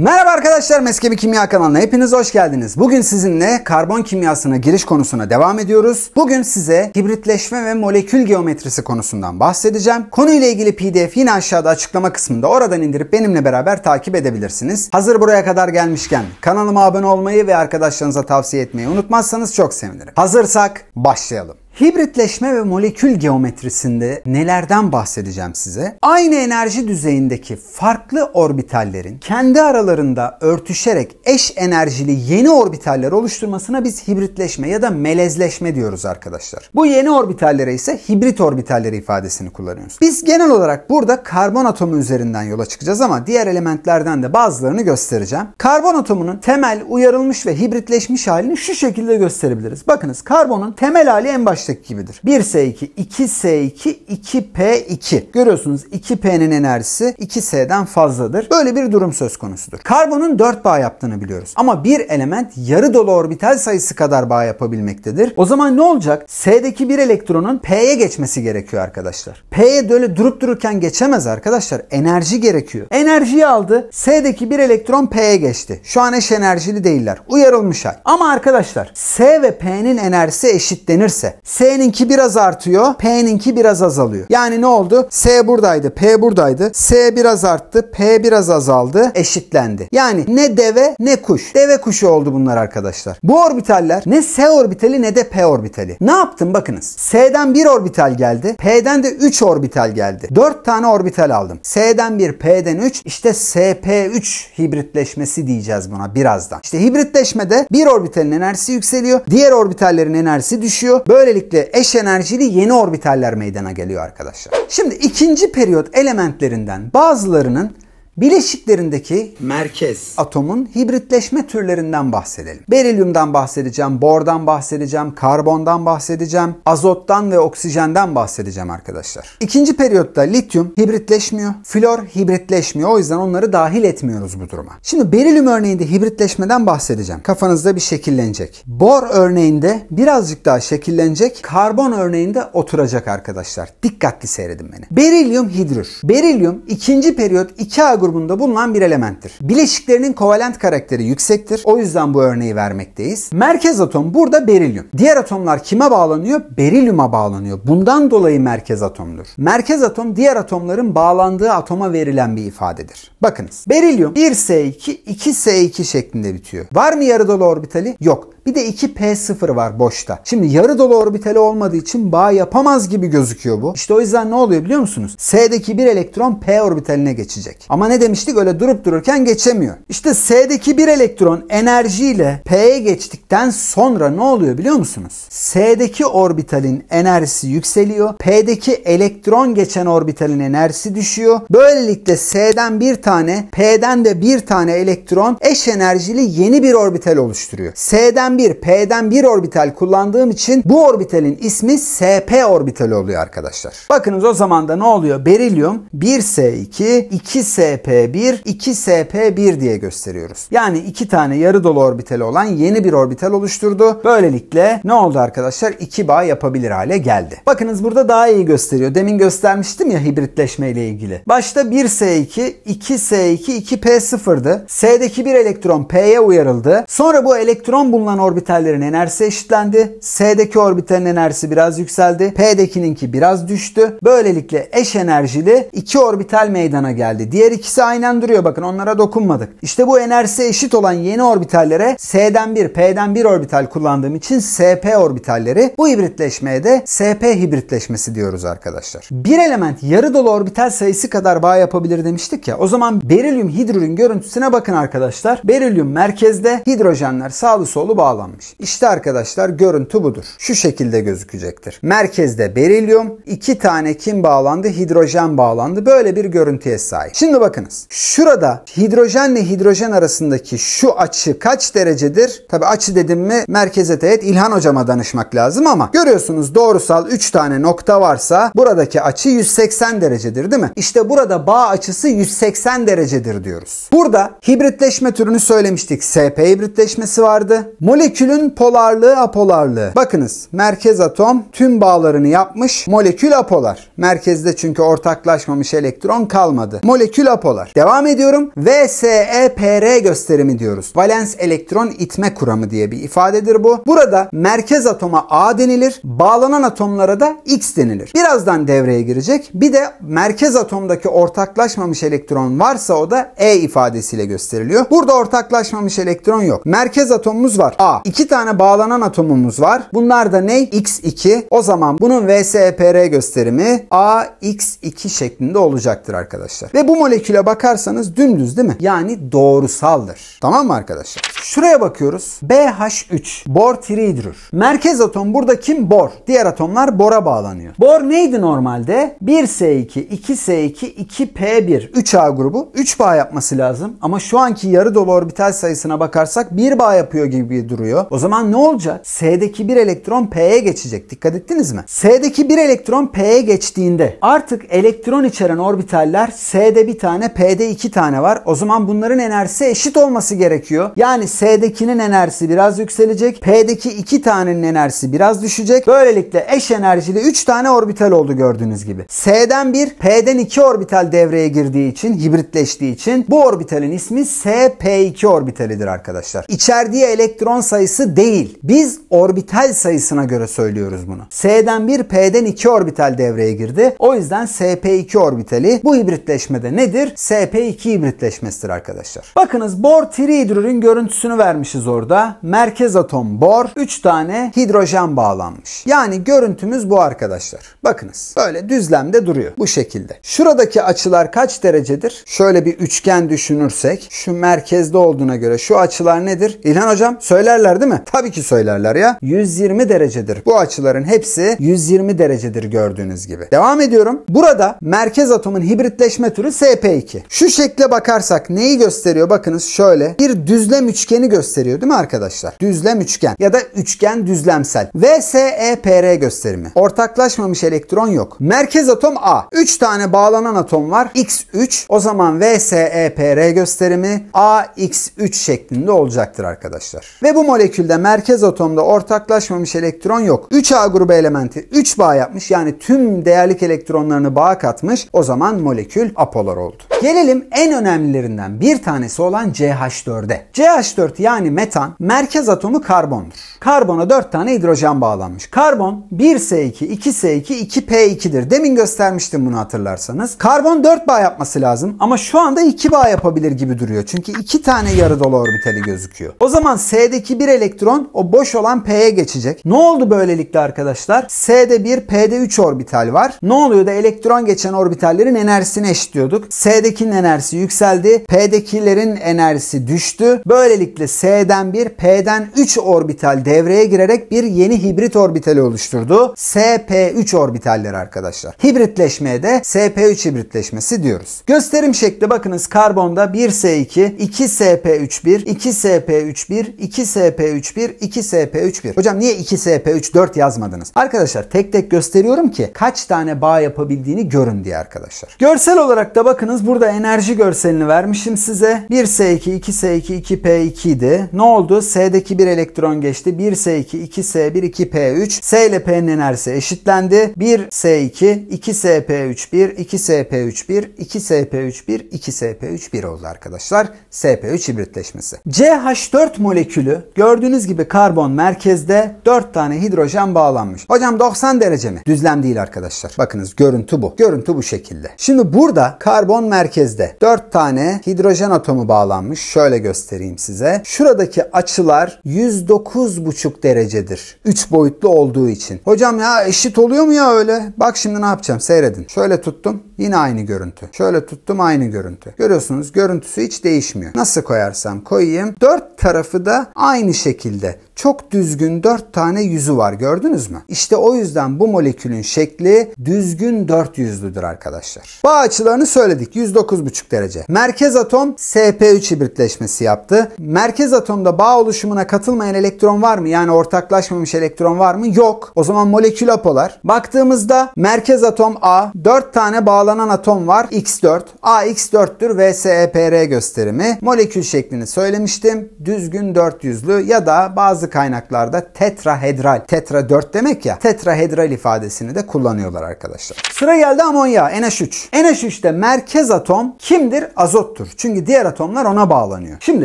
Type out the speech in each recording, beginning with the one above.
Merhaba arkadaşlar Meskebi Kimya kanalına hepiniz hoş geldiniz. Bugün sizinle karbon kimyasına giriş konusuna devam ediyoruz. Bugün size hibritleşme ve molekül geometrisi konusundan bahsedeceğim. Konuyla ilgili pdf yine aşağıda açıklama kısmında oradan indirip benimle beraber takip edebilirsiniz. Hazır buraya kadar gelmişken kanalıma abone olmayı ve arkadaşlarınıza tavsiye etmeyi unutmazsanız çok sevinirim. Hazırsak başlayalım. Hibritleşme ve molekül geometrisinde nelerden bahsedeceğim size? Aynı enerji düzeyindeki farklı orbitallerin kendi aralarında örtüşerek eş enerjili yeni orbitaller oluşturmasına biz hibritleşme ya da melezleşme diyoruz arkadaşlar. Bu yeni orbitallere ise hibrit orbitalleri ifadesini kullanıyoruz. Biz genel olarak burada karbon atomu üzerinden yola çıkacağız ama diğer elementlerden de bazılarını göstereceğim. Karbon atomunun temel uyarılmış ve hibritleşmiş halini şu şekilde gösterebiliriz. Bakınız karbonun temel hali en başta yüksek gibidir. 1S2, 2S2, 2P2. Görüyorsunuz 2P'nin enerjisi 2S'den fazladır. Böyle bir durum söz konusudur. Karbonun 4 bağ yaptığını biliyoruz. Ama bir element yarı dolu orbital sayısı kadar bağ yapabilmektedir. O zaman ne olacak? S'deki bir elektronun P'ye geçmesi gerekiyor arkadaşlar. P'ye böyle durup dururken geçemez arkadaşlar. Enerji gerekiyor. Enerjiyi aldı. S'deki bir elektron P'ye geçti. Şu an eş enerjili değiller. Uyarılmış hal. Ama arkadaşlar S ve P'nin enerjisi eşitlenirse S'ninki biraz artıyor. P'ninki biraz azalıyor. Yani ne oldu? S buradaydı. P buradaydı. S biraz arttı. P biraz azaldı. Eşitlendi. Yani ne deve ne kuş. Deve kuşu oldu bunlar arkadaşlar. Bu orbitaller ne S orbitali ne de P orbitali. Ne yaptım bakınız. S'den bir orbital geldi. P'den de 3 orbital geldi. 4 tane orbital aldım. S'den 1 P'den 3 İşte SP3 hibritleşmesi diyeceğiz buna birazdan. İşte hibritleşmede bir orbitalin enerjisi yükseliyor. Diğer orbitallerin enerjisi düşüyor. Böylelikle Böylelikle eş enerjili yeni orbitaller meydana geliyor arkadaşlar. Şimdi ikinci periyot elementlerinden bazılarının Bileşiklerindeki merkez atomun hibritleşme türlerinden bahsedelim. Berilyumdan bahsedeceğim, bordan bahsedeceğim, karbondan bahsedeceğim, azottan ve oksijenden bahsedeceğim arkadaşlar. İkinci periyotta lityum hibritleşmiyor, flor hibritleşmiyor. O yüzden onları dahil etmiyoruz bu duruma. Şimdi berilyum örneğinde hibritleşmeden bahsedeceğim. Kafanızda bir şekillenecek. Bor örneğinde birazcık daha şekillenecek. Karbon örneğinde oturacak arkadaşlar. Dikkatli seyredin beni. Berilyum hidrür. Berilyum ikinci periyot 2 iki grubunda bulunan bir elementtir. Bileşiklerinin kovalent karakteri yüksektir. O yüzden bu örneği vermekteyiz. Merkez atom burada berilyum. Diğer atomlar kime bağlanıyor? Berilyuma bağlanıyor. Bundan dolayı merkez atomdur. Merkez atom diğer atomların bağlandığı atoma verilen bir ifadedir. Bakınız. Berilyum 1S2, 2S2 şeklinde bitiyor. Var mı yarı dolu orbitali? Yok. Bir de 2P0 var boşta. Şimdi yarı dolu orbitali olmadığı için bağ yapamaz gibi gözüküyor bu. İşte o yüzden ne oluyor biliyor musunuz? S'deki bir elektron P orbitaline geçecek. Ama ne demiştik öyle durup dururken geçemiyor. İşte S'deki bir elektron enerjiyle P'ye geçtikten sonra ne oluyor biliyor musunuz? S'deki orbitalin enerjisi yükseliyor. P'deki elektron geçen orbitalin enerjisi düşüyor. Böylelikle S'den bir tane, P'den de bir tane elektron eş enerjili yeni bir orbital oluşturuyor. S'den P'den bir P'den 1 orbital kullandığım için bu orbitalin ismi SP orbitali oluyor arkadaşlar. Bakınız o zaman da ne oluyor? Berilyum 1S2, 2SP1, 2SP1 diye gösteriyoruz. Yani iki tane yarı dolu orbitali olan yeni bir orbital oluşturdu. Böylelikle ne oldu arkadaşlar? İki bağ yapabilir hale geldi. Bakınız burada daha iyi gösteriyor. Demin göstermiştim ya hibritleşme ile ilgili. Başta 1S2, 2S2, 2P0'dı. S'deki bir elektron P'ye uyarıldı. Sonra bu elektron bulunan orbitallerin enerjisi eşitlendi. S'deki orbitalin enerjisi biraz yükseldi. P'dekininki biraz düştü. Böylelikle eş enerjili iki orbital meydana geldi. Diğer ikisi aynen duruyor bakın onlara dokunmadık. İşte bu enerjisi eşit olan yeni orbitallere S'den 1, P'den 1 orbital kullandığım için SP orbitalleri. Bu hibritleşmeye de SP hibritleşmesi diyoruz arkadaşlar. Bir element yarı dolu orbital sayısı kadar bağ yapabilir demiştik ya. O zaman berilyum hidrürün görüntüsüne bakın arkadaşlar. Berilyum merkezde, hidrojenler sağlı solu bağ bağlanmış. İşte arkadaşlar görüntü budur. Şu şekilde gözükecektir. Merkezde berilyum, iki tane kim bağlandı? Hidrojen bağlandı. Böyle bir görüntüye sahip. Şimdi bakınız. Şurada hidrojenle hidrojen arasındaki şu açı kaç derecedir? Tabi açı dedim mi merkeze teğet İlhan hocama danışmak lazım ama görüyorsunuz doğrusal 3 tane nokta varsa buradaki açı 180 derecedir değil mi? İşte burada bağ açısı 180 derecedir diyoruz. Burada hibritleşme türünü söylemiştik. SP hibritleşmesi vardı. Molekül Molekülün polarlığı apolarlığı. Bakınız merkez atom tüm bağlarını yapmış. Molekül apolar. Merkezde çünkü ortaklaşmamış elektron kalmadı. Molekül apolar. Devam ediyorum. VSEPR gösterimi diyoruz. Valens elektron itme kuramı diye bir ifadedir bu. Burada merkez atoma A denilir. Bağlanan atomlara da X denilir. Birazdan devreye girecek. Bir de merkez atomdaki ortaklaşmamış elektron varsa o da E ifadesiyle gösteriliyor. Burada ortaklaşmamış elektron yok. Merkez atomumuz var. A İki tane bağlanan atomumuz var. Bunlar da ne? X2. O zaman bunun VSEPR gösterimi AX2 şeklinde olacaktır arkadaşlar. Ve bu moleküle bakarsanız dümdüz değil mi? Yani doğrusaldır. Tamam mı arkadaşlar? Şuraya bakıyoruz. BH3. Bor tridrür. Merkez atom burada kim? Bor. Diğer atomlar bora bağlanıyor. Bor neydi normalde? 1S2, 2S2, 2P1. 3A grubu. 3 bağ yapması lazım. Ama şu anki yarı dolu orbital sayısına bakarsak 1 bağ yapıyor gibi bir durum duruyor. O zaman ne olacak? S'deki bir elektron P'ye geçecek. Dikkat ettiniz mi? S'deki bir elektron P'ye geçtiğinde artık elektron içeren orbitaller S'de bir tane P'de iki tane var. O zaman bunların enerjisi eşit olması gerekiyor. Yani S'dekinin enerjisi biraz yükselecek. P'deki iki tanenin enerjisi biraz düşecek. Böylelikle eş enerjili 3 tane orbital oldu gördüğünüz gibi. S'den 1, P'den 2 orbital devreye girdiği için, hibritleştiği için bu orbitalin ismi SP2 orbitalidir arkadaşlar. İçerdiği elektron sayısı değil. Biz orbital sayısına göre söylüyoruz bunu. S'den 1, P'den 2 orbital devreye girdi. O yüzden SP2 orbitali bu hibritleşmede nedir? SP2 hibritleşmesidir arkadaşlar. Bakınız bor trihidrürün görüntüsünü vermişiz orada. Merkez atom bor, 3 tane hidrojen bağlanmış. Yani görüntümüz bu arkadaşlar. Bakınız böyle düzlemde duruyor bu şekilde. Şuradaki açılar kaç derecedir? Şöyle bir üçgen düşünürsek şu merkezde olduğuna göre şu açılar nedir? İlhan hocam söyler Söylerler değil mi? Tabii ki söylerler ya. 120 derecedir. Bu açıların hepsi 120 derecedir gördüğünüz gibi. Devam ediyorum. Burada merkez atomun hibritleşme türü SP2. Şu şekle bakarsak neyi gösteriyor? Bakınız şöyle bir düzlem üçgeni gösteriyor değil mi arkadaşlar? Düzlem üçgen ya da üçgen düzlemsel. VSEPR gösterimi. Ortaklaşmamış elektron yok. Merkez atom A. 3 tane bağlanan atom var. X3 o zaman VSEPR gösterimi AX3 şeklinde olacaktır arkadaşlar. Ve bu molekülde merkez atomda ortaklaşmamış elektron yok. 3A grubu elementi 3 bağ yapmış yani tüm değerlik elektronlarını bağa katmış. O zaman molekül apolar oldu. Gelelim en önemlilerinden bir tanesi olan CH4'e. CH4 yani metan merkez atomu karbondur. Karbona 4 tane hidrojen bağlanmış. Karbon 1S2, 2S2, 2P2'dir. Demin göstermiştim bunu hatırlarsanız. Karbon 4 bağ yapması lazım ama şu anda 2 bağ yapabilir gibi duruyor. Çünkü 2 tane yarı dolu orbitali gözüküyor. O zaman S'deki S'deki bir elektron o boş olan P'ye geçecek. Ne oldu böylelikle arkadaşlar? S'de 1, P'de 3 orbital var. Ne oluyor da elektron geçen orbitallerin enerjisini eşitliyorduk. S'dekinin enerjisi yükseldi. P'dekilerin enerjisi düştü. Böylelikle S'den 1, P'den 3 orbital devreye girerek bir yeni hibrit orbitali oluşturdu. SP3 orbitalleri arkadaşlar. Hibritleşmeye de SP3 hibritleşmesi diyoruz. Gösterim şekli bakınız karbonda 1S2, 2SP31, 2SP31, 2S SP31, 2SP31. Hocam niye 2SP34 yazmadınız? Arkadaşlar tek tek gösteriyorum ki kaç tane bağ yapabildiğini görün diye arkadaşlar. Görsel olarak da bakınız burada enerji görselini vermişim size. 1S2, 2S2, 2P2 idi. Ne oldu? S'deki bir elektron geçti. 1S2, 2S1, 2P3. S ile P'nin enerjisi eşitlendi. 1S2, 2SP31, 2SP31, 2SP31, 2SP31 oldu arkadaşlar. SP3 hibritleşmesi. CH4 molekülü Gördüğünüz gibi karbon merkezde 4 tane hidrojen bağlanmış. Hocam 90 derece mi? Düzlem değil arkadaşlar. Bakınız görüntü bu. Görüntü bu şekilde. Şimdi burada karbon merkezde 4 tane hidrojen atomu bağlanmış. Şöyle göstereyim size. Şuradaki açılar 109,5 derecedir. 3 boyutlu olduğu için. Hocam ya eşit oluyor mu ya öyle? Bak şimdi ne yapacağım seyredin. Şöyle tuttum yine aynı görüntü. Şöyle tuttum aynı görüntü. Görüyorsunuz görüntüsü hiç değişmiyor. Nasıl koyarsam koyayım. 4 tarafı da aynı Aynı şekilde çok düzgün 4 tane yüzü var gördünüz mü? İşte o yüzden bu molekülün şekli düzgün 4 yüzlüdür arkadaşlar. Bağ açılarını söyledik 109,5 derece. Merkez atom SP3 hibritleşmesi yaptı. Merkez atomda bağ oluşumuna katılmayan elektron var mı? Yani ortaklaşmamış elektron var mı? Yok. O zaman molekül apolar. Baktığımızda merkez atom A, 4 tane bağlanan atom var. X4. A X4'tür. VSEPR gösterimi. Molekül şeklini söylemiştim. Düzgün 4 yüzlü ya da bazı kaynaklarda tetrahedral, tetra 4 demek ya, tetrahedral ifadesini de kullanıyorlar arkadaşlar. Sıra geldi amonya NH3. NH3'te merkez atom kimdir? Azottur. Çünkü diğer atomlar ona bağlanıyor. Şimdi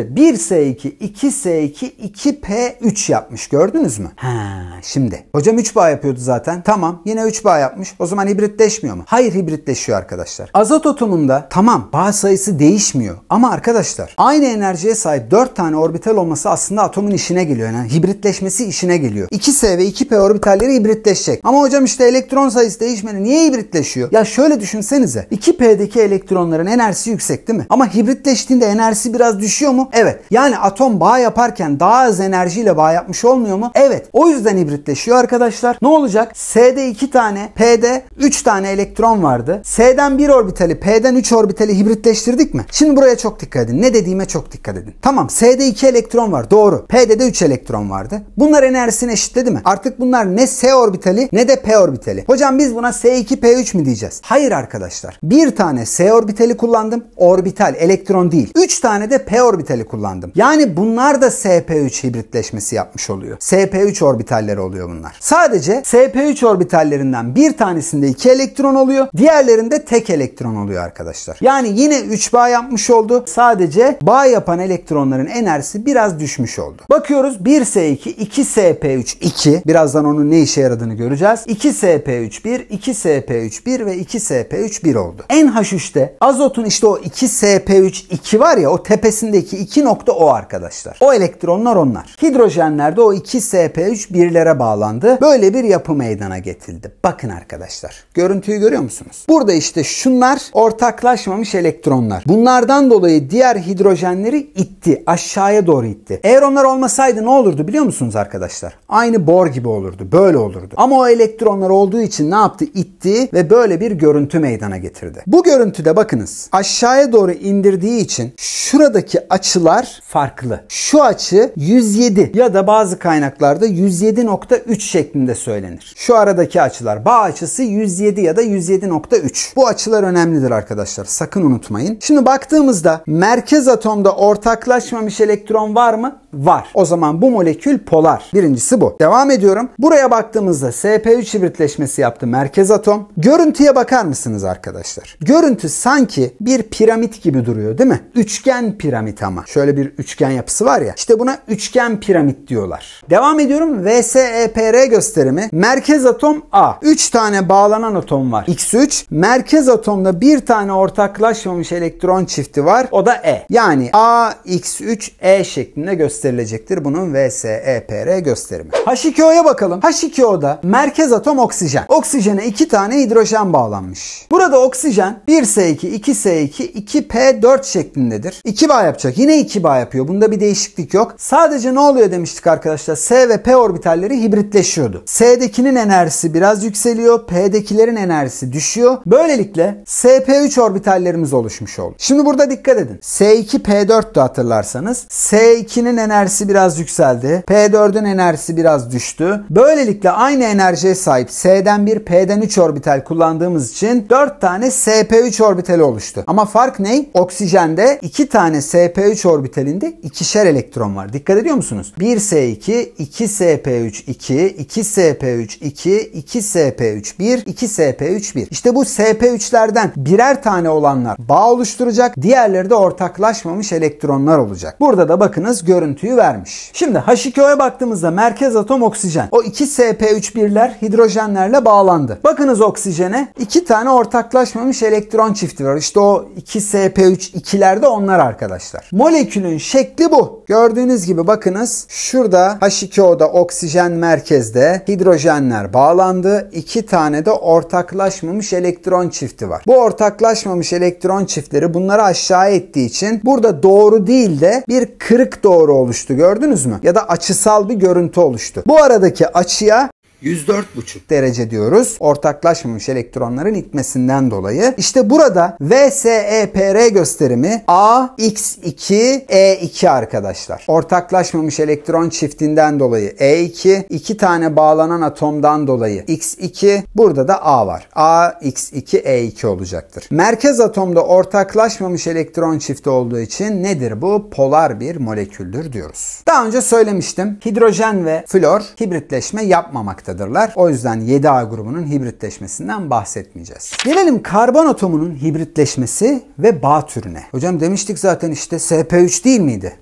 1S2, 2S2, 2P3 yapmış gördünüz mü? Ha, şimdi. Hocam 3 bağ yapıyordu zaten. Tamam yine 3 bağ yapmış. O zaman hibritleşmiyor mu? Hayır hibritleşiyor arkadaşlar. Azot atomunda tamam bağ sayısı değişmiyor. Ama arkadaşlar aynı enerjiye sahip 4 tane orbital olması aslında atomun işine geliyor. Yani hibritleşmesi işine geliyor. 2S ve 2P orbitalleri hibritleşecek. Ama hocam işte elektron sayısı değişmedi. Niye hibritleşiyor? Ya şöyle düşünsenize. 2P'deki elektronların enerjisi yüksek değil mi? Ama hibritleştiğinde enerjisi biraz düşüyor mu? Evet. Yani atom bağ yaparken daha az enerjiyle bağ yapmış olmuyor mu? Evet. O yüzden hibritleşiyor arkadaşlar. Ne olacak? S'de 2 tane, P'de 3 tane elektron vardı. S'den 1 orbitali, P'den 3 orbitali hibritleştirdik mi? Şimdi buraya çok dikkat edin. Ne dediğime çok dikkat edin. Tamam S'de 2 elektron var. Doğru. P'de de 3 elektron elektron vardı. Bunlar enerjisini eşitledi mi? Artık bunlar ne S orbitali ne de P orbitali. Hocam biz buna S2P3 mi diyeceğiz? Hayır arkadaşlar. Bir tane S orbitali kullandım. Orbital, elektron değil. Üç tane de P orbitali kullandım. Yani bunlar da SP3 hibritleşmesi yapmış oluyor. SP3 orbitalleri oluyor bunlar. Sadece SP3 orbitallerinden bir tanesinde iki elektron oluyor. Diğerlerinde tek elektron oluyor arkadaşlar. Yani yine 3 bağ yapmış oldu. Sadece bağ yapan elektronların enerjisi biraz düşmüş oldu. Bakıyoruz bir 1S2, 2SP3, 2. Birazdan onun ne işe yaradığını göreceğiz. 2SP3, 1, 2SP3, 1 ve 2SP3, 1 oldu. NH3'te azotun işte o 2SP3, 2 var ya o tepesindeki 2 nokta o arkadaşlar. O elektronlar onlar. Hidrojenlerde o 2SP3 1'lere bağlandı. Böyle bir yapı meydana getirdi. Bakın arkadaşlar. Görüntüyü görüyor musunuz? Burada işte şunlar ortaklaşmamış elektronlar. Bunlardan dolayı diğer hidrojenleri itti. Aşağıya doğru itti. Eğer onlar olmasaydı ne olur? olurdu biliyor musunuz arkadaşlar? Aynı bor gibi olurdu. Böyle olurdu. Ama o elektronlar olduğu için ne yaptı? İtti ve böyle bir görüntü meydana getirdi. Bu görüntüde bakınız aşağıya doğru indirdiği için şuradaki açılar farklı. Şu açı 107 ya da bazı kaynaklarda 107.3 şeklinde söylenir. Şu aradaki açılar bağ açısı 107 ya da 107.3. Bu açılar önemlidir arkadaşlar. Sakın unutmayın. Şimdi baktığımızda merkez atomda ortaklaşmamış elektron var mı? var. O zaman bu molekül polar. Birincisi bu. Devam ediyorum. Buraya baktığımızda SP3 hibritleşmesi yaptı merkez atom. Görüntüye bakar mısınız arkadaşlar? Görüntü sanki bir piramit gibi duruyor değil mi? Üçgen piramit ama. Şöyle bir üçgen yapısı var ya. İşte buna üçgen piramit diyorlar. Devam ediyorum. VSEPR gösterimi. Merkez atom A. 3 tane bağlanan atom var. X3. Merkez atomda bir tane ortaklaşmamış elektron çifti var. O da E. Yani A, X3, E şeklinde gösteriliyor gösterilecektir bunun VSEPR gösterimi. H2O'ya bakalım. H2O'da merkez atom oksijen. Oksijene iki tane hidrojen bağlanmış. Burada oksijen 1S2, 2S2, 2P4 şeklindedir. 2 bağ yapacak. Yine 2 bağ yapıyor. Bunda bir değişiklik yok. Sadece ne oluyor demiştik arkadaşlar. S ve P orbitalleri hibritleşiyordu. S'dekinin enerjisi biraz yükseliyor. P'dekilerin enerjisi düşüyor. Böylelikle SP3 orbitallerimiz oluşmuş oldu. Şimdi burada dikkat edin. S2P4'tü hatırlarsanız. S2'nin enerjisi biraz yükseldi. P4'ün enerjisi biraz düştü. Böylelikle aynı enerjiye sahip S'den bir, P'den 3 orbital kullandığımız için 4 tane SP3 orbitali oluştu. Ama fark ne? Oksijende 2 tane SP3 orbitalinde ikişer elektron var. Dikkat ediyor musunuz? 1S2, 2SP3, 2, 2SP3, 2, 2SP3, 1, 2SP3, 1. İşte bu SP3'lerden birer tane olanlar bağ oluşturacak, diğerleri de ortaklaşmamış elektronlar olacak. Burada da bakınız görün görüntüyü vermiş. Şimdi H2O'ya baktığımızda merkez atom oksijen. O iki sp 3 hidrojenlerle bağlandı. Bakınız oksijene iki tane ortaklaşmamış elektron çifti var. İşte o iki sp 3 de onlar arkadaşlar. Molekülün şekli bu. Gördüğünüz gibi bakınız şurada H2O'da oksijen merkezde hidrojenler bağlandı. İki tane de ortaklaşmamış elektron çifti var. Bu ortaklaşmamış elektron çiftleri bunları aşağı ettiği için burada doğru değil de bir kırık doğru olmuş oluştu gördünüz mü? Ya da açısal bir görüntü oluştu. Bu aradaki açıya 104,5 derece diyoruz. Ortaklaşmamış elektronların itmesinden dolayı. İşte burada VSEPR gösterimi AX2E2 arkadaşlar. Ortaklaşmamış elektron çiftinden dolayı E2, iki tane bağlanan atomdan dolayı X2, burada da A var. AX2E2 olacaktır. Merkez atomda ortaklaşmamış elektron çifti olduğu için nedir bu? Polar bir moleküldür diyoruz. Daha önce söylemiştim. Hidrojen ve flor hibritleşme yapmamaktadır bulunmaktadırlar. O yüzden 7A grubunun hibritleşmesinden bahsetmeyeceğiz. Gelelim karbon atomunun hibritleşmesi ve bağ türüne. Hocam demiştik zaten işte SP3 değil miydi?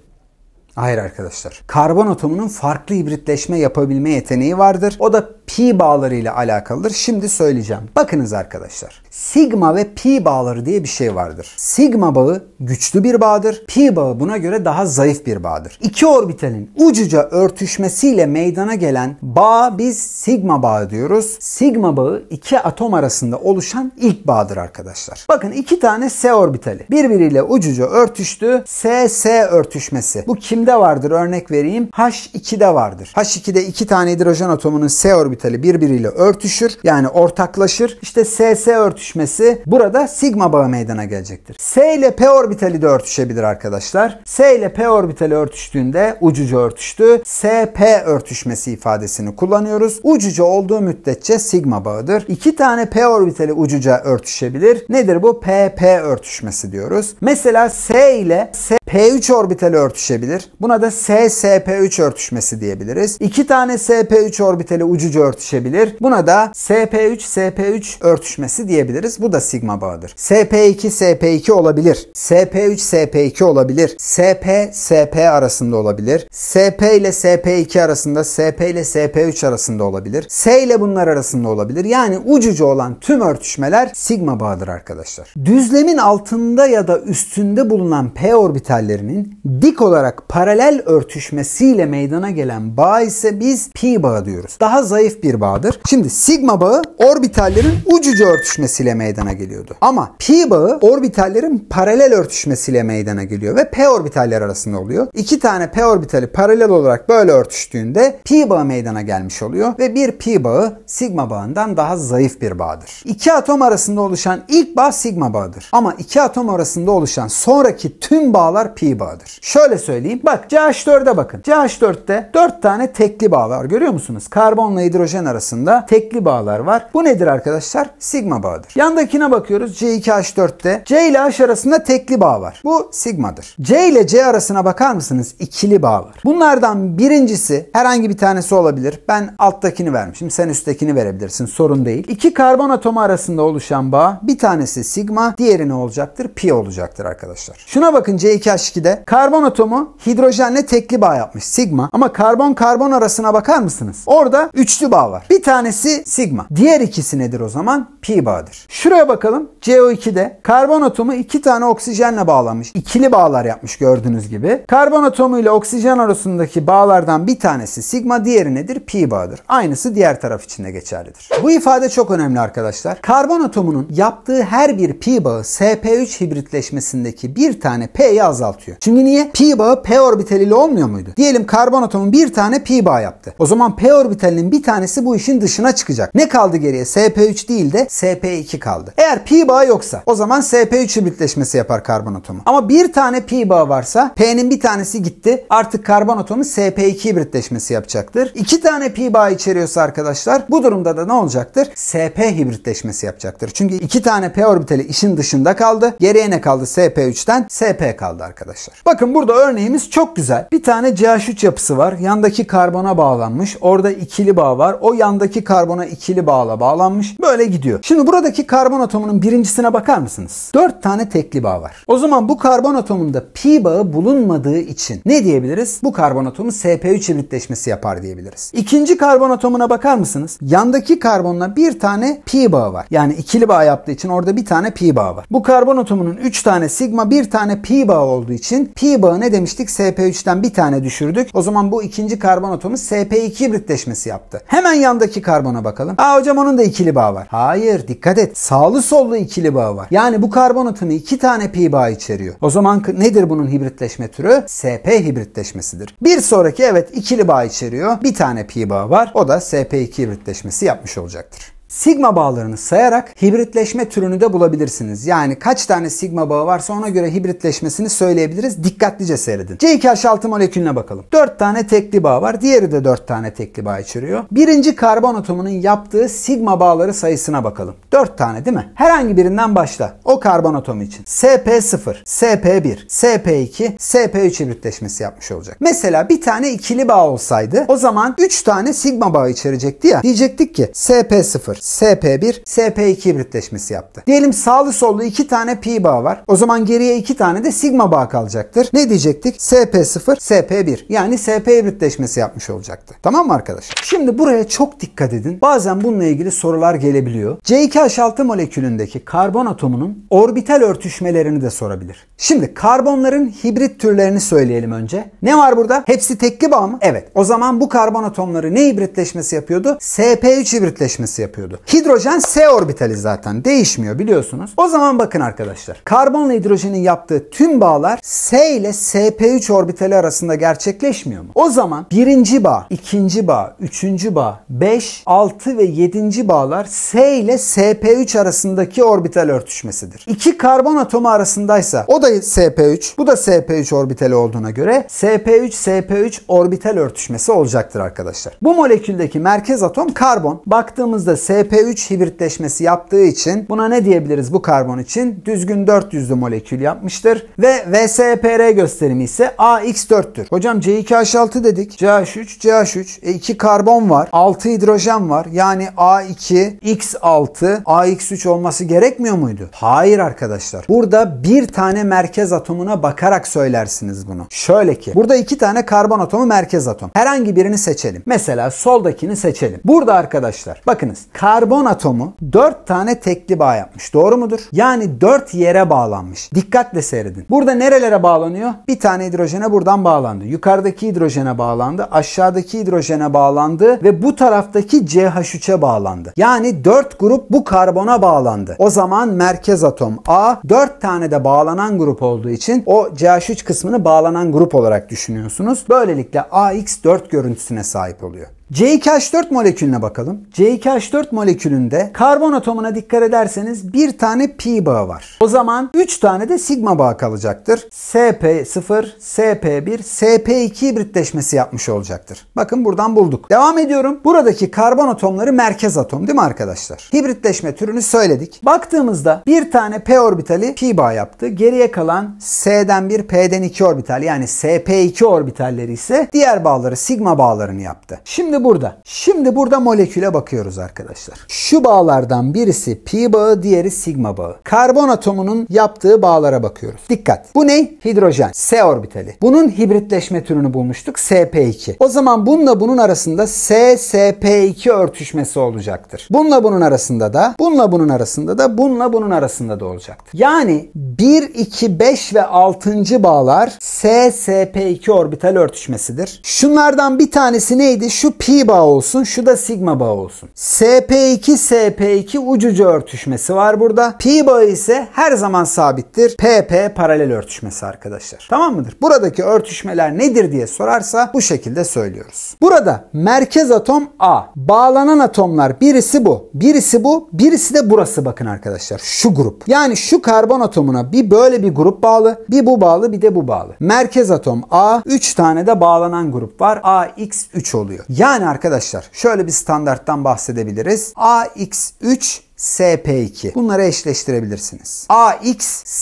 Hayır arkadaşlar. Karbon atomunun farklı hibritleşme yapabilme yeteneği vardır. O da pi bağlarıyla alakalıdır. Şimdi söyleyeceğim. Bakınız arkadaşlar. Sigma ve pi bağları diye bir şey vardır. Sigma bağı güçlü bir bağdır. Pi bağı buna göre daha zayıf bir bağdır. İki orbitalin ucuca örtüşmesiyle meydana gelen bağ biz sigma bağı diyoruz. Sigma bağı iki atom arasında oluşan ilk bağdır arkadaşlar. Bakın iki tane s orbitali birbiriyle ucuca örtüştü. S-S örtüşmesi. Bu kim kimde vardır? Örnek vereyim. H2'de vardır. H2'de iki tane hidrojen atomunun S orbitali birbiriyle örtüşür. Yani ortaklaşır. İşte SS örtüşmesi burada sigma bağı meydana gelecektir. S ile P orbitali de örtüşebilir arkadaşlar. S ile P orbitali örtüştüğünde ucucu örtüştü. SP örtüşmesi ifadesini kullanıyoruz. Ucucu olduğu müddetçe sigma bağıdır. İki tane P orbitali ucuca örtüşebilir. Nedir bu? PP örtüşmesi diyoruz. Mesela S ile S P3 orbitali örtüşebilir. Buna da S-SP3 örtüşmesi diyebiliriz. İki tane SP3 orbitali ucuca örtüşebilir. Buna da SP3-SP3 örtüşmesi diyebiliriz. Bu da sigma bağıdır. SP2-SP2 olabilir. SP3-SP2 olabilir. SP-SP arasında olabilir. SP ile SP2 arasında, SP ile SP3 arasında olabilir. S ile bunlar arasında olabilir. Yani ucuca olan tüm örtüşmeler sigma bağıdır arkadaşlar. Düzlemin altında ya da üstünde bulunan P orbitallerinin dik olarak paralel paralel örtüşmesiyle meydana gelen bağ ise biz pi bağı diyoruz. Daha zayıf bir bağdır. Şimdi sigma bağı orbitallerin ucucu örtüşmesiyle meydana geliyordu. Ama pi bağı orbitallerin paralel örtüşmesiyle meydana geliyor ve p orbitaller arasında oluyor. İki tane p orbitali paralel olarak böyle örtüştüğünde pi bağı meydana gelmiş oluyor ve bir pi bağı sigma bağından daha zayıf bir bağdır. İki atom arasında oluşan ilk bağ sigma bağıdır. Ama iki atom arasında oluşan sonraki tüm bağlar pi bağıdır. Şöyle söyleyeyim. Bak CH4'e bakın. CH4'te 4 tane tekli bağ var görüyor musunuz? Karbonla hidrojen arasında tekli bağlar var. Bu nedir arkadaşlar? Sigma bağıdır. Yandakine bakıyoruz C2H4'te. C ile H arasında tekli bağ var. Bu sigmadır. C ile C arasına bakar mısınız? İkili bağ var. Bunlardan birincisi herhangi bir tanesi olabilir. Ben alttakini vermişim. Sen üsttekini verebilirsin. Sorun değil. İki karbon atomu arasında oluşan bağ bir tanesi sigma, diğeri ne olacaktır? Pi olacaktır arkadaşlar. Şuna bakın C2H2'de karbon atomu hidrojen hidrojenle tekli bağ yapmış sigma. Ama karbon karbon arasına bakar mısınız? Orada üçlü bağ var. Bir tanesi sigma. Diğer ikisi nedir o zaman? Pi bağdır. Şuraya bakalım. CO2'de karbon atomu iki tane oksijenle bağlanmış. İkili bağlar yapmış gördüğünüz gibi. Karbon atomu ile oksijen arasındaki bağlardan bir tanesi sigma, diğeri nedir? Pi bağdır. Aynısı diğer taraf için de geçerlidir. Bu ifade çok önemli arkadaşlar. Karbon atomunun yaptığı her bir pi bağı SP3 hibritleşmesindeki bir tane P'yi azaltıyor. Çünkü niye? Pi bağı P organı orbitaliyle olmuyor muydu? Diyelim karbon atomu bir tane pi bağ yaptı. O zaman p orbitalinin bir tanesi bu işin dışına çıkacak. Ne kaldı geriye? sp3 değil de sp2 kaldı. Eğer pi bağ yoksa o zaman sp3 hibritleşmesi yapar karbon atomu. Ama bir tane pi bağ varsa p'nin bir tanesi gitti. Artık karbon atomu sp2 hibritleşmesi yapacaktır. İki tane pi bağ içeriyorsa arkadaşlar bu durumda da ne olacaktır? sp hibritleşmesi yapacaktır. Çünkü iki tane p orbitali işin dışında kaldı. Geriye ne kaldı? sp3'ten sp kaldı arkadaşlar. Bakın burada örneğimiz çok çok güzel. Bir tane CH3 yapısı var. Yandaki karbona bağlanmış. Orada ikili bağ var. O yandaki karbona ikili bağla bağlanmış. Böyle gidiyor. Şimdi buradaki karbon atomunun birincisine bakar mısınız? 4 tane tekli bağ var. O zaman bu karbon atomunda pi bağı bulunmadığı için ne diyebiliriz? Bu karbon atomu SP3 hibritleşmesi yapar diyebiliriz. İkinci karbon atomuna bakar mısınız? Yandaki karbonla bir tane pi bağı var. Yani ikili bağ yaptığı için orada bir tane pi bağı var. Bu karbon atomunun 3 tane sigma bir tane pi bağı olduğu için pi bağı ne demiştik? SP SP3'ten bir tane düşürdük. O zaman bu ikinci karbon atomu SP2 hibritleşmesi yaptı. Hemen yandaki karbona bakalım. Aa hocam onun da ikili bağ var. Hayır dikkat et. Sağlı sollu ikili bağ var. Yani bu karbon atomu iki tane pi bağ içeriyor. O zaman nedir bunun hibritleşme türü? SP hibritleşmesidir. Bir sonraki evet ikili bağ içeriyor. Bir tane pi bağ var. O da SP2 hibritleşmesi yapmış olacaktır sigma bağlarını sayarak hibritleşme türünü de bulabilirsiniz. Yani kaç tane sigma bağı varsa ona göre hibritleşmesini söyleyebiliriz. Dikkatlice seyredin. C2H6 molekülüne bakalım. 4 tane tekli bağ var. Diğeri de 4 tane tekli bağ içeriyor. Birinci karbon atomunun yaptığı sigma bağları sayısına bakalım. 4 tane değil mi? Herhangi birinden başla. O karbon atomu için. SP0, SP1, SP2, SP3 hibritleşmesi yapmış olacak. Mesela bir tane ikili bağ olsaydı o zaman 3 tane sigma bağı içerecekti ya. Diyecektik ki SP0, SP1, SP2 hibritleşmesi yaptı. Diyelim sağlı sollu iki tane pi bağ var. O zaman geriye iki tane de sigma bağ kalacaktır. Ne diyecektik? SP0, SP1. Yani SP hibritleşmesi yapmış olacaktı. Tamam mı arkadaşlar? Şimdi buraya çok dikkat edin. Bazen bununla ilgili sorular gelebiliyor. C2H6 molekülündeki karbon atomunun orbital örtüşmelerini de sorabilir. Şimdi karbonların hibrit türlerini söyleyelim önce. Ne var burada? Hepsi tekli bağ mı? Evet. O zaman bu karbon atomları ne hibritleşmesi yapıyordu? SP3 hibritleşmesi yapıyordu oldu. Hidrojen S orbitali zaten değişmiyor biliyorsunuz. O zaman bakın arkadaşlar. Karbonla hidrojenin yaptığı tüm bağlar S ile SP3 orbitali arasında gerçekleşmiyor mu? O zaman birinci bağ, ikinci bağ, üçüncü bağ, 5, 6 ve 7. bağlar S ile SP3 arasındaki orbital örtüşmesidir. İki karbon atomu arasındaysa o da SP3, bu da SP3 orbitali olduğuna göre SP3 SP3 orbital örtüşmesi olacaktır arkadaşlar. Bu moleküldeki merkez atom karbon. Baktığımızda SP CP3 hibritleşmesi yaptığı için buna ne diyebiliriz bu karbon için? Düzgün 400'lü molekül yapmıştır. Ve VSPR gösterimi ise AX4'tür. Hocam C2H6 dedik. CH3, CH3. E 2 karbon var. 6 hidrojen var. Yani A2, X6, AX3 olması gerekmiyor muydu? Hayır arkadaşlar. Burada bir tane merkez atomuna bakarak söylersiniz bunu. Şöyle ki burada iki tane karbon atomu merkez atom. Herhangi birini seçelim. Mesela soldakini seçelim. Burada arkadaşlar bakınız karbon atomu 4 tane tekli bağ yapmış. Doğru mudur? Yani 4 yere bağlanmış. Dikkatle seyredin. Burada nerelere bağlanıyor? Bir tane hidrojene buradan bağlandı. Yukarıdaki hidrojene bağlandı. Aşağıdaki hidrojene bağlandı. Ve bu taraftaki CH3'e bağlandı. Yani 4 grup bu karbona bağlandı. O zaman merkez atom A 4 tane de bağlanan grup olduğu için o CH3 kısmını bağlanan grup olarak düşünüyorsunuz. Böylelikle AX4 görüntüsüne sahip oluyor ch 4 molekülüne bakalım. ch 4 molekülünde karbon atomuna dikkat ederseniz bir tane pi bağı var. O zaman 3 tane de sigma bağı kalacaktır. SP0, SP1, SP2 hibritleşmesi yapmış olacaktır. Bakın buradan bulduk. Devam ediyorum. Buradaki karbon atomları merkez atom değil mi arkadaşlar? Hibritleşme türünü söyledik. Baktığımızda bir tane p orbitali pi bağı yaptı. Geriye kalan S'den 1, P'den 2 orbital yani SP2 orbitalleri ise diğer bağları sigma bağlarını yaptı. Şimdi Şimdi burada. Şimdi burada moleküle bakıyoruz arkadaşlar. Şu bağlardan birisi pi bağı, diğeri sigma bağı. Karbon atomunun yaptığı bağlara bakıyoruz. Dikkat. Bu ne? Hidrojen. S orbitali. Bunun hibritleşme türünü bulmuştuk. SP2. O zaman bununla bunun arasında S-SP2 örtüşmesi olacaktır. Bununla bunun arasında da, bununla bunun arasında da, bununla bunun arasında da olacaktır. Yani 1, 2, 5 ve 6. bağlar S-SP2 orbital örtüşmesidir. Şunlardan bir tanesi neydi? Şu pi bağ olsun. Şu da sigma bağ olsun. SP2 SP2 ucucu örtüşmesi var burada. Pi bağı ise her zaman sabittir. PP paralel örtüşmesi arkadaşlar. Tamam mıdır? Buradaki örtüşmeler nedir diye sorarsa bu şekilde söylüyoruz. Burada merkez atom A. Bağlanan atomlar birisi bu. Birisi bu. Birisi de burası bakın arkadaşlar. Şu grup. Yani şu karbon atomuna bir böyle bir grup bağlı. Bir bu bağlı bir de bu bağlı. Merkez atom A. 3 tane de bağlanan grup var. AX3 oluyor. Yani yani arkadaşlar şöyle bir standarttan bahsedebiliriz. AX3 SP2. Bunları eşleştirebilirsiniz. AX,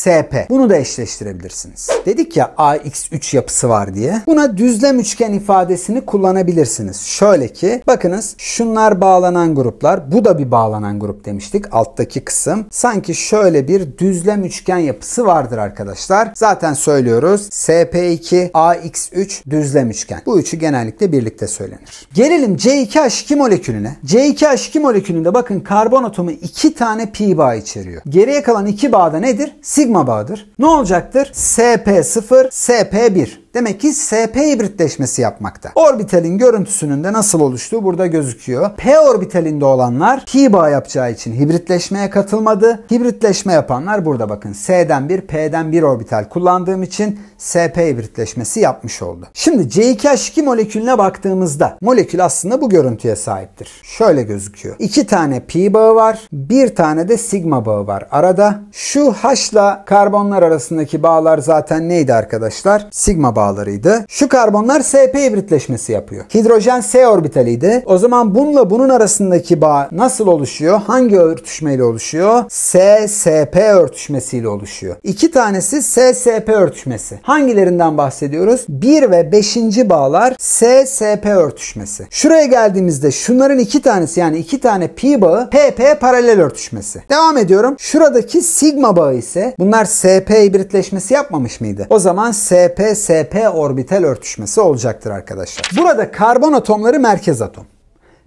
SP. Bunu da eşleştirebilirsiniz. Dedik ya AX3 yapısı var diye. Buna düzlem üçgen ifadesini kullanabilirsiniz. Şöyle ki bakınız şunlar bağlanan gruplar. Bu da bir bağlanan grup demiştik. Alttaki kısım. Sanki şöyle bir düzlem üçgen yapısı vardır arkadaşlar. Zaten söylüyoruz. SP2, AX3 düzlem üçgen. Bu üçü genellikle birlikte söylenir. Gelelim C2H2 molekülüne. C2H2 molekülünde bakın karbon atomu 2 tane pi bağ içeriyor. Geriye kalan 2 bağ da nedir? Sigma bağdır. Ne olacaktır? SP0, SP1. Demek ki SP hibritleşmesi yapmakta. Orbitalin görüntüsünün de nasıl oluştuğu burada gözüküyor. P orbitalinde olanlar P bağ yapacağı için hibritleşmeye katılmadı. Hibritleşme yapanlar burada bakın. S'den bir P'den bir orbital kullandığım için SP hibritleşmesi yapmış oldu. Şimdi C2H2 molekülüne baktığımızda molekül aslında bu görüntüye sahiptir. Şöyle gözüküyor. İki tane pi bağı var. Bir tane de sigma bağı var arada. Şu H'la karbonlar arasındaki bağlar zaten neydi arkadaşlar? Sigma bağı bağlarıydı. Şu karbonlar sp hibritleşmesi yapıyor. Hidrojen s orbitaliydi. O zaman bununla bunun arasındaki bağ nasıl oluşuyor? Hangi örtüşmeyle oluşuyor? S sp örtüşmesiyle oluşuyor. İki tanesi s sp örtüşmesi. Hangilerinden bahsediyoruz? 1 ve 5. bağlar s sp örtüşmesi. Şuraya geldiğimizde şunların iki tanesi yani iki tane pi bağı pp paralel örtüşmesi. Devam ediyorum. Şuradaki sigma bağı ise bunlar sp hibritleşmesi yapmamış mıydı? O zaman sp sp p orbital örtüşmesi olacaktır arkadaşlar. Burada karbon atomları merkez atom.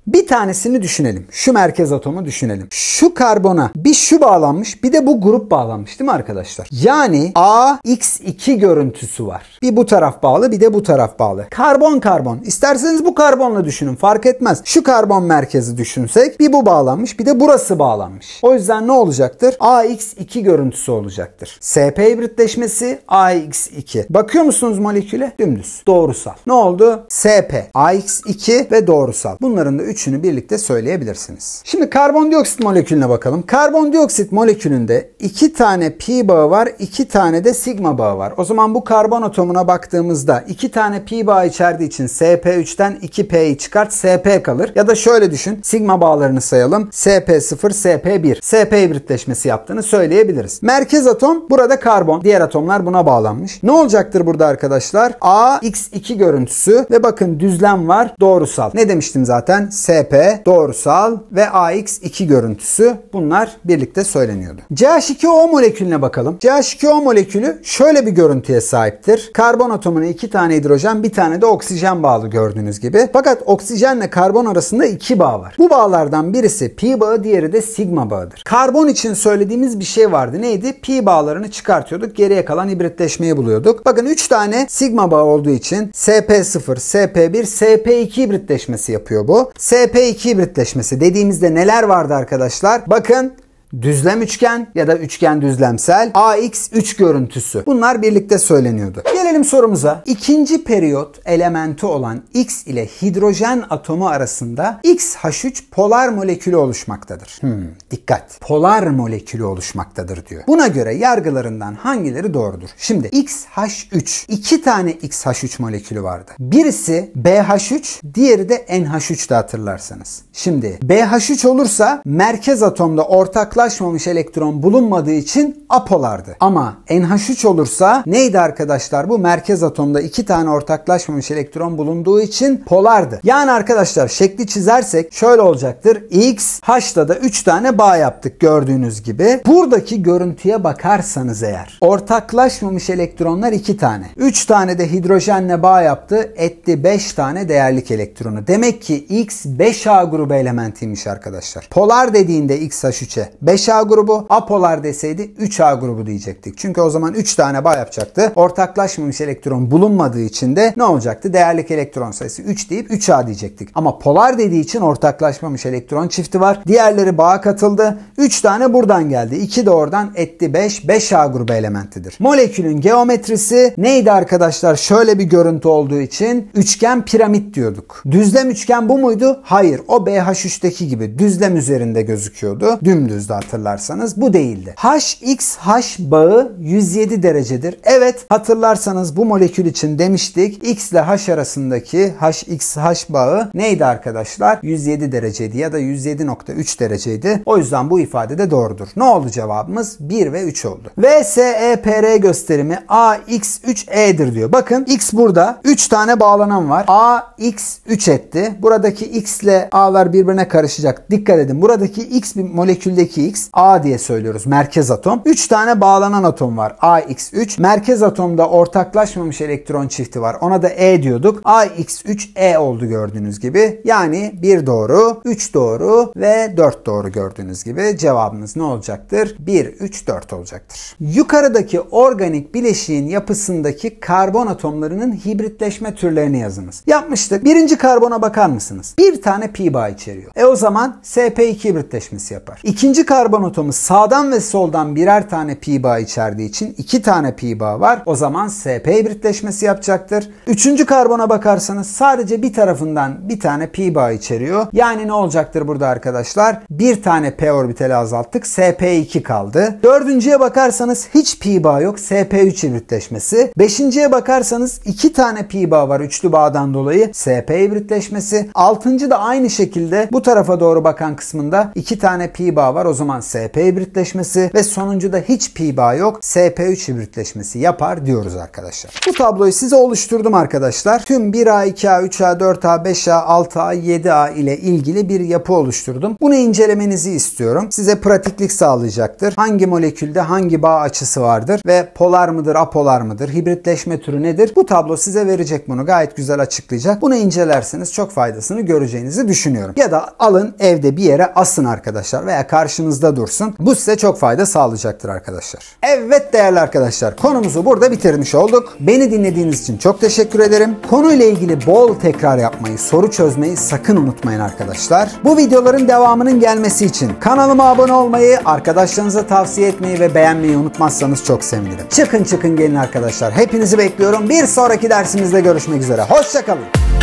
Bir tanesini düşünelim. Şu merkez atomu düşünelim. Şu karbona bir şu bağlanmış bir de bu grup bağlanmış değil mi arkadaşlar? Yani AX2 görüntüsü var. Bir bu taraf bağlı bir de bu taraf bağlı. Karbon karbon. İsterseniz bu karbonla düşünün fark etmez. Şu karbon merkezi düşünsek bir bu bağlanmış bir de burası bağlanmış. O yüzden ne olacaktır? AX2 görüntüsü olacaktır. SP hibritleşmesi AX2. Bakıyor musunuz moleküle? Dümdüz. Doğrusal. Ne oldu? SP, AX2 ve doğrusal. Bunların da üçünü birlikte söyleyebilirsiniz. Şimdi karbondioksit molekülüne bakalım. Karbondioksit molekülünde iki tane pi bağı var, iki tane de sigma bağı var. O zaman bu karbon atomuna baktığımızda iki tane pi bağı içerdiği için SP3'ten 2P'yi çıkart SP kalır. Ya da şöyle düşün sigma bağlarını sayalım. SP0, SP1. SP hibritleşmesi yaptığını söyleyebiliriz. Merkez atom burada karbon. Diğer atomlar buna bağlanmış. Ne olacaktır burada arkadaşlar? ax 2 görüntüsü ve bakın düzlem var doğrusal. Ne demiştim zaten? SP doğrusal ve AX2 görüntüsü bunlar birlikte söyleniyordu. CH2O molekülüne bakalım. CH2O molekülü şöyle bir görüntüye sahiptir. Karbon atomuna iki tane hidrojen bir tane de oksijen bağlı gördüğünüz gibi. Fakat oksijenle karbon arasında iki bağ var. Bu bağlardan birisi pi bağı diğeri de sigma bağıdır. Karbon için söylediğimiz bir şey vardı. Neydi? Pi bağlarını çıkartıyorduk. Geriye kalan hibritleşmeyi buluyorduk. Bakın 3 tane sigma bağı olduğu için SP0, SP1, SP2 hibritleşmesi yapıyor bu. SP SP2 hibritleşmesi dediğimizde neler vardı arkadaşlar? Bakın düzlem üçgen ya da üçgen düzlemsel, AX3 görüntüsü. Bunlar birlikte söyleniyordu. Gelelim sorumuza. İkinci periyot elementi olan X ile hidrojen atomu arasında XH3 polar molekülü oluşmaktadır. Hmm, dikkat. Polar molekülü oluşmaktadır diyor. Buna göre yargılarından hangileri doğrudur? Şimdi XH3. iki tane XH3 molekülü vardı. Birisi BH3, diğeri de NH3'tü hatırlarsanız. Şimdi BH3 olursa merkez atomda ortaklar ulaşmamış elektron bulunmadığı için apolardı. Ama NH3 olursa neydi arkadaşlar bu? Merkez atomda iki tane ortaklaşmamış elektron bulunduğu için polardı. Yani arkadaşlar şekli çizersek şöyle olacaktır. X, H'da da 3 tane bağ yaptık gördüğünüz gibi. Buradaki görüntüye bakarsanız eğer ortaklaşmamış elektronlar 2 tane. 3 tane de hidrojenle bağ yaptı. Etti 5 tane değerlik elektronu. Demek ki X 5A grubu elementiymiş arkadaşlar. Polar dediğinde XH3'e 5A grubu, apolar deseydi 3A grubu diyecektik. Çünkü o zaman 3 tane bağ yapacaktı. Ortaklaşmamış elektron bulunmadığı için de ne olacaktı? Değerlik elektron sayısı 3 deyip 3A diyecektik. Ama polar dediği için ortaklaşmamış elektron çifti var. Diğerleri bağa katıldı. 3 tane buradan geldi. 2 de oradan etti 5. 5A grubu elementidir. Molekülün geometrisi neydi arkadaşlar? Şöyle bir görüntü olduğu için üçgen piramit diyorduk. Düzlem üçgen bu muydu? Hayır. O BH3'teki gibi düzlem üzerinde gözüküyordu. Dümdüzdü hatırlarsanız bu değildi. HXH bağı 107 derecedir. Evet hatırlarsanız bu molekül için demiştik X ile H arasındaki HXH bağı neydi arkadaşlar? 107 dereceydi ya da 107.3 dereceydi. O yüzden bu ifade de doğrudur. Ne oldu cevabımız? 1 ve 3 oldu. VSEPR gösterimi AX3E'dir diyor. Bakın X burada 3 tane bağlanan var. AX3 etti. Buradaki X ile A'lar birbirine karışacak. Dikkat edin. Buradaki X bir moleküldeki x A diye söylüyoruz merkez atom. 3 tane bağlanan atom var AX3. Merkez atomda ortaklaşmamış elektron çifti var. Ona da E diyorduk. AX3E oldu gördüğünüz gibi. Yani 1 doğru, 3 doğru ve 4 doğru gördüğünüz gibi cevabımız ne olacaktır? 1, 3, 4 olacaktır. Yukarıdaki organik bileşiğin yapısındaki karbon atomlarının hibritleşme türlerini yazınız. Yapmıştık. Birinci karbona bakar mısınız? Bir tane pi bağ içeriyor. E o zaman SP2 hibritleşmesi yapar. İkinci karbonatomu sağdan ve soldan birer tane pi bağ içerdiği için iki tane pi bağ var. O zaman SP hibritleşmesi yapacaktır. Üçüncü karbona bakarsanız sadece bir tarafından bir tane pi bağ içeriyor. Yani ne olacaktır burada arkadaşlar? Bir tane p orbiteli azalttık. SP2 kaldı. Dördüncüye bakarsanız hiç pi bağ yok. SP3 hibritleşmesi. Beşinciye bakarsanız iki tane pi bağ var üçlü bağdan dolayı. SP hibritleşmesi. Altıncı da aynı şekilde bu tarafa doğru bakan kısmında iki tane pi bağ var. O zaman zaman SP hibritleşmesi ve sonuncu da hiç pi bağ yok SP3 hibritleşmesi yapar diyoruz arkadaşlar. Bu tabloyu size oluşturdum arkadaşlar. Tüm 1A, 2A, 3A, 4A, 5A, 6A, 7A ile ilgili bir yapı oluşturdum. Bunu incelemenizi istiyorum. Size pratiklik sağlayacaktır. Hangi molekülde hangi bağ açısı vardır ve polar mıdır, apolar mıdır, hibritleşme türü nedir? Bu tablo size verecek bunu. Gayet güzel açıklayacak. Bunu incelerseniz çok faydasını göreceğinizi düşünüyorum. Ya da alın evde bir yere asın arkadaşlar veya karşınızda aklınızda dursun. Bu size çok fayda sağlayacaktır arkadaşlar. Evet değerli arkadaşlar konumuzu burada bitirmiş olduk. Beni dinlediğiniz için çok teşekkür ederim. Konuyla ilgili bol tekrar yapmayı, soru çözmeyi sakın unutmayın arkadaşlar. Bu videoların devamının gelmesi için kanalıma abone olmayı, arkadaşlarınıza tavsiye etmeyi ve beğenmeyi unutmazsanız çok sevinirim. Çıkın çıkın gelin arkadaşlar. Hepinizi bekliyorum. Bir sonraki dersimizde görüşmek üzere. Hoşçakalın.